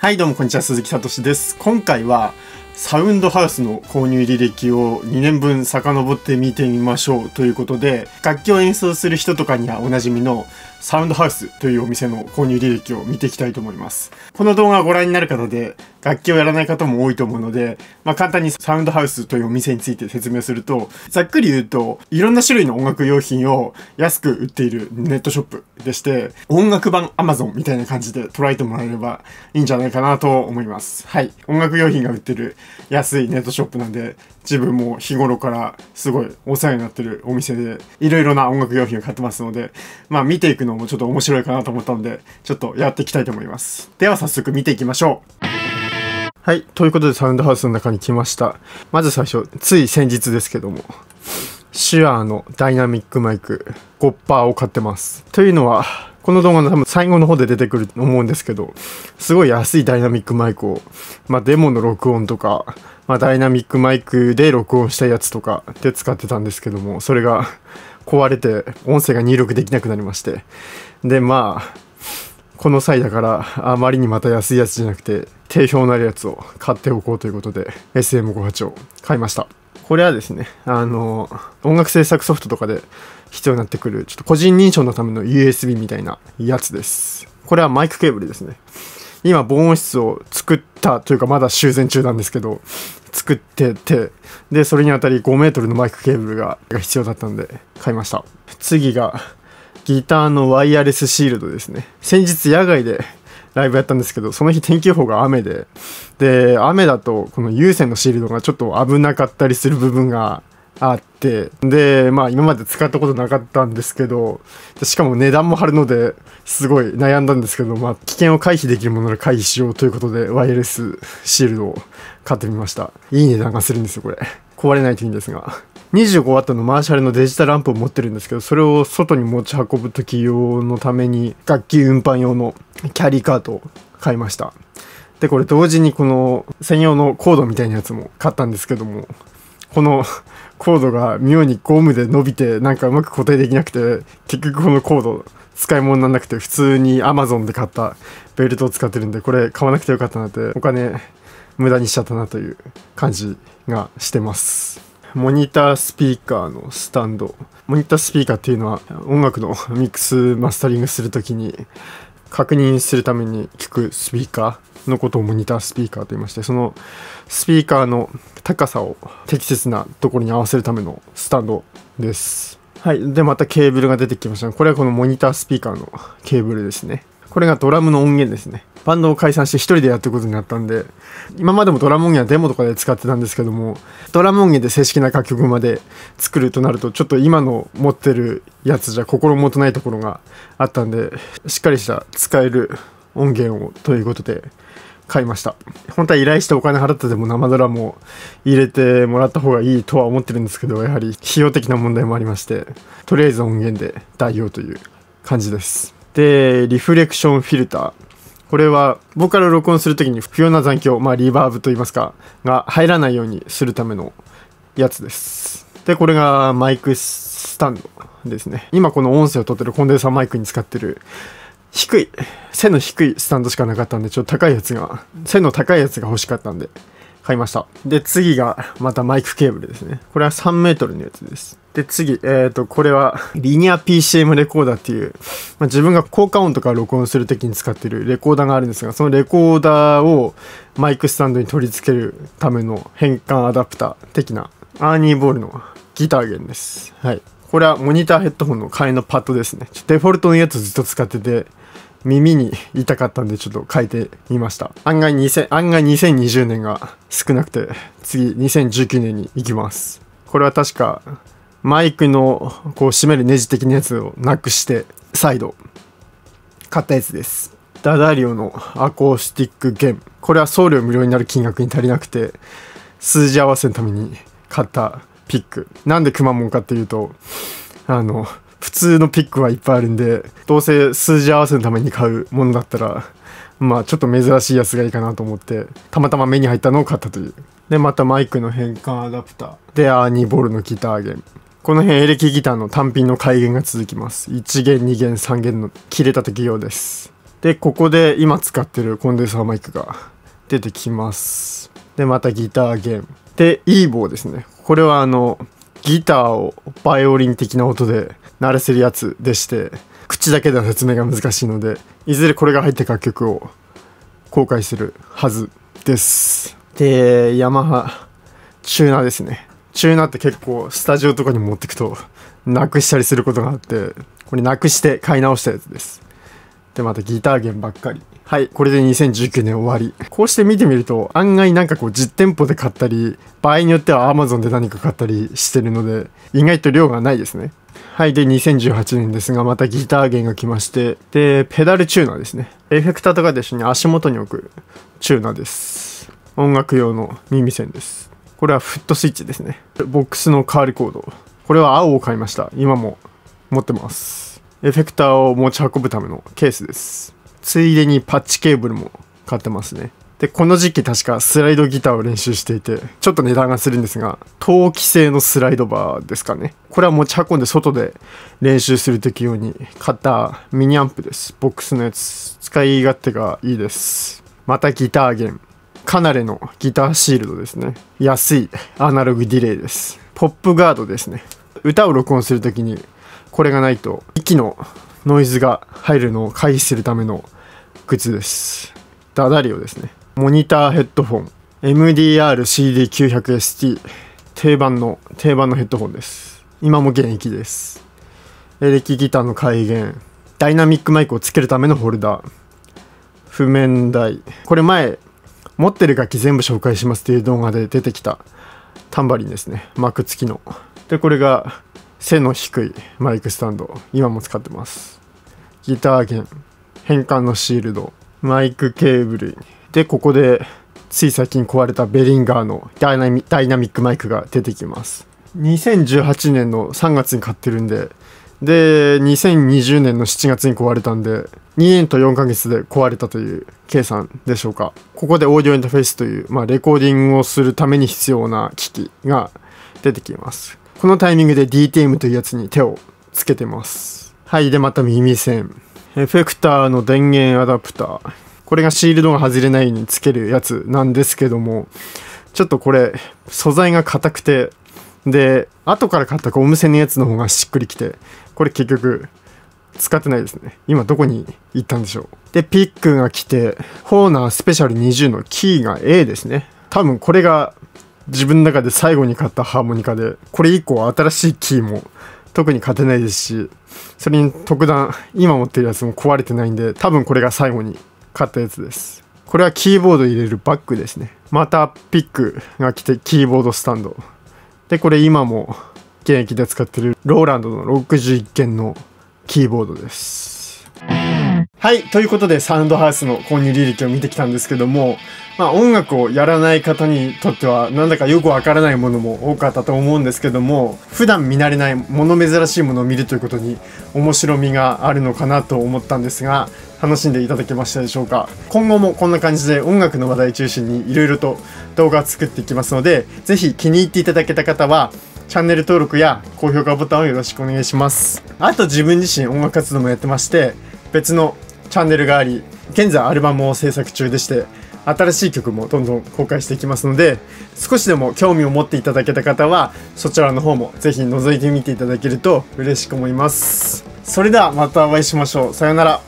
はいどうもこんにちは鈴木聡です今回はサウンドハウスの購入履歴を2年分遡って見てみましょうということで楽器を演奏する人とかにはおなじみのサウンドハウスというお店の購入履歴を見ていきたいと思いますこの動画をご覧になる方で楽器をやらない方も多いと思うので、まあ、簡単にサウンドハウスというお店について説明するとざっくり言うといろんな種類の音楽用品を安く売っているネットショップでして音楽版 Amazon みたいな感じで捉えてもらえればいいんじゃないかなと思いますはい音楽用品が売ってる安いネットショップなんで、自分も日頃からすごいお世話になってるお店で、いろいろな音楽用品を買ってますので、まあ見ていくのもちょっと面白いかなと思ったので、ちょっとやっていきたいと思います。では早速見ていきましょう。はい、ということでサウンドハウスの中に来ました。まず最初、つい先日ですけども、シュアーのダイナミックマイク5%を買ってます。というのは、この動画の多分最後の方で出てくると思うんですけど、すごい安いダイナミックマイクを、まあデモの録音とか、まあダイナミックマイクで録音したやつとかで使ってたんですけども、それが壊れて音声が入力できなくなりまして。で、まあ、この際だからあまりにまた安いやつじゃなくて定評のあるやつを買っておこうということで SM58 を買いました。これはですね、あの、音楽制作ソフトとかで必要になってくる、ちょっと個人認証のための USB みたいなやつです。これはマイクケーブルですね。今、防音室を作ったというか、まだ修繕中なんですけど、作ってて、で、それにあたり5メートルのマイクケーブルが必要だったんで、買いました。次が、ギターのワイヤレスシールドですね。先日野外でライブやったんですけど、その日天気予報が雨で、で、雨だと、この有線のシールドがちょっと危なかったりする部分があって、で、まあ今まで使ったことなかったんですけど、しかも値段も張るので、すごい悩んだんですけど、まあ危険を回避できるものなら回避しようということで、ワイヤレスシールドを買ってみました。いい値段がするんですよ、これ。壊れないといいんですが。25ワットのマーシャルのデジタルアンプを持ってるんですけど、それを外に持ち運ぶ時用のために、楽器運搬用のキャリーカートを買いました。で、これ同時にこの専用のコードみたいなやつも買ったんですけども、この コードが妙にゴムで伸びて、なんかうまく固定できなくて、結局このコード使い物にならなくて、普通に Amazon で買ったベルトを使ってるんで、これ買わなくてよかったなって、お金無駄にしちゃったなという感じがしてます。モニタースピーカーのスタンド。モニタースピーカーっていうのは音楽のミックスマスタリングするときに確認するために聞くスピーカーのことをモニタースピーカーと言いましてそのスピーカーの高さを適切なところに合わせるためのスタンドです。はい。で、またケーブルが出てきました。これはこのモニタースピーカーのケーブルですね。これがドラムの音源ですね。バンドを解散して一人でやってることになったんで今までもドラム音源はデモとかで使ってたんですけどもドラム音源で正式な楽曲まで作るとなるとちょっと今の持ってるやつじゃ心もとないところがあったんでしっかりした使える音源をということで買いました本当は依頼してお金払ってでも生ドラムを入れてもらった方がいいとは思ってるんですけどやはり費用的な問題もありましてとりあえず音源で代用という感じですでリフレクションフィルターこれはボーカルを録音する時に不要な残響、まあ、リバーブといいますかが入らないようにするためのやつですでこれがマイクスタンドですね今この音声を取ってるコンデンサーマイクに使ってる低い背の低いスタンドしかなかったんでちょっと高いやつが背の高いやつが欲しかったんで買いました。で、次がまたマイクケーブルですね。これは3 m のやつです。で、次、えっ、ー、と、これはリニア PCM レコーダーっていう、まあ、自分が効果音とか録音する時に使ってるレコーダーがあるんですが、そのレコーダーをマイクスタンドに取り付けるための変換アダプター的なアーニーボールのギター弦です。はい。これはモニターヘッドホンの替えのパッドですね。デフォルトのやつずっと使ってて、耳に痛かったんでちょっと書いてみました案外2000案外2020年が少なくて次2019年に行きますこれは確かマイクのこう閉めるネジ的なやつをなくして再度買ったやつですダダリオのアコースティック弦これは送料無料になる金額に足りなくて数字合わせのために買ったピックなんでくまモンかっていうとあの普通のピックはいっぱいあるんで、どうせ数字合わせのために買うものだったら、まあちょっと珍しいやつがいいかなと思って、たまたま目に入ったのを買ったという。で、またマイクの変換アダプター。で、アーニーボールのギター弦。この辺エレキギターの単品の改弦が続きます。1弦、2弦、3弦の切れた時用です。で、ここで今使ってるコンデンサーマイクが出てきます。で、またギター弦。で、E 棒ですね。これはあの、ギターをバイオリン的な音で慣らせるやつでして口だけでは説明が難しいのでいずれこれが入った楽曲を公開するはずですでヤマハチューナーですねチューナーって結構スタジオとかに持ってくとなくしたりすることがあってこれなくして買い直したやつですでまたギター弦ばっかりはいこれで2019年終わりこうして見てみると案外なんかこう実店舗で買ったり場合によっては Amazon で何か買ったりしてるので意外と量がないですねはいで2018年ですがまたギター弦が来ましてでペダルチューナーですねエフェクターとかで一緒に足元に置くチューナーです音楽用の耳栓ですこれはフットスイッチですねボックスのカールコードこれは青を買いました今も持ってますエフェクターを持ち運ぶためのケースです。ついでにパッチケーブルも買ってますね。で、この時期確かスライドギターを練習していて、ちょっと値段がするんですが、陶器製のスライドバーですかね。これは持ち運んで外で練習する時用に買ったミニアンプです。ボックスのやつ。使い勝手がいいです。またギターゲーム。カナレのギターシールドですね。安いアナログディレイです。ポップガードですね。歌を録音する時にこれがないと息のノイズが入るのを回避するためのグッズですダダリオですねモニターヘッドフォン MDR-CD900ST 定番の定番のヘッドホンです今も現役ですエレキギターの改弦ダイナミックマイクをつけるためのホルダー譜面台これ前持ってる楽器全部紹介しますっていう動画で出てきたタンバリンですね幕付きのでこれが背の低いマイクスタンド今も使ってますギター弦変換のシールドマイクケーブルでここでつい最近壊れたベリンガーのダイナミックマイクが出てきます2018年の3月に買ってるんでで2020年の7月に壊れたんで2年と4ヶ月で壊れたという計算でしょうかここでオーディオインターフェースという、まあ、レコーディングをするために必要な機器が出てきますこのタイミングで DTM というやつに手をつけてます。はい。で、また耳栓。エフェクターの電源アダプター。これがシールドが外れないようにつけるやつなんですけども、ちょっとこれ、素材が硬くて、で、後から買ったゴム製のやつの方がしっくりきて、これ結局、使ってないですね。今どこに行ったんでしょう。で、ピックが来て、ホーナースペシャル20のキーが A ですね。多分これが自分の中で最後に買ったハーモニカで、これ以降新しいキーも特に勝てないですし、それに特段今持ってるやつも壊れてないんで、多分これが最後に買ったやつです。これはキーボード入れるバッグですね。またピックが来てキーボードスタンド。で、これ今も現役で使ってるローランドの61件のキーボードです。はい。ということで、サウンドハウスの購入履歴を見てきたんですけども、まあ、音楽をやらない方にとっては、なんだかよくわからないものも多かったと思うんですけども、普段見慣れない、もの珍しいものを見るということに、面白みがあるのかなと思ったんですが、楽しんでいただけましたでしょうか今後もこんな感じで音楽の話題中心にいろいろと動画を作っていきますので、ぜひ気に入っていただけた方は、チャンネル登録や高評価ボタンをよろしくお願いします。あと自分自身音楽活動もやってまして、別のチャンネルがあり現在アルバムを制作中でして新しい曲もどんどん公開していきますので少しでも興味を持っていただけた方はそちらの方も是非覗いてみていただけると嬉しく思いますそれではまたお会いしましょうさようなら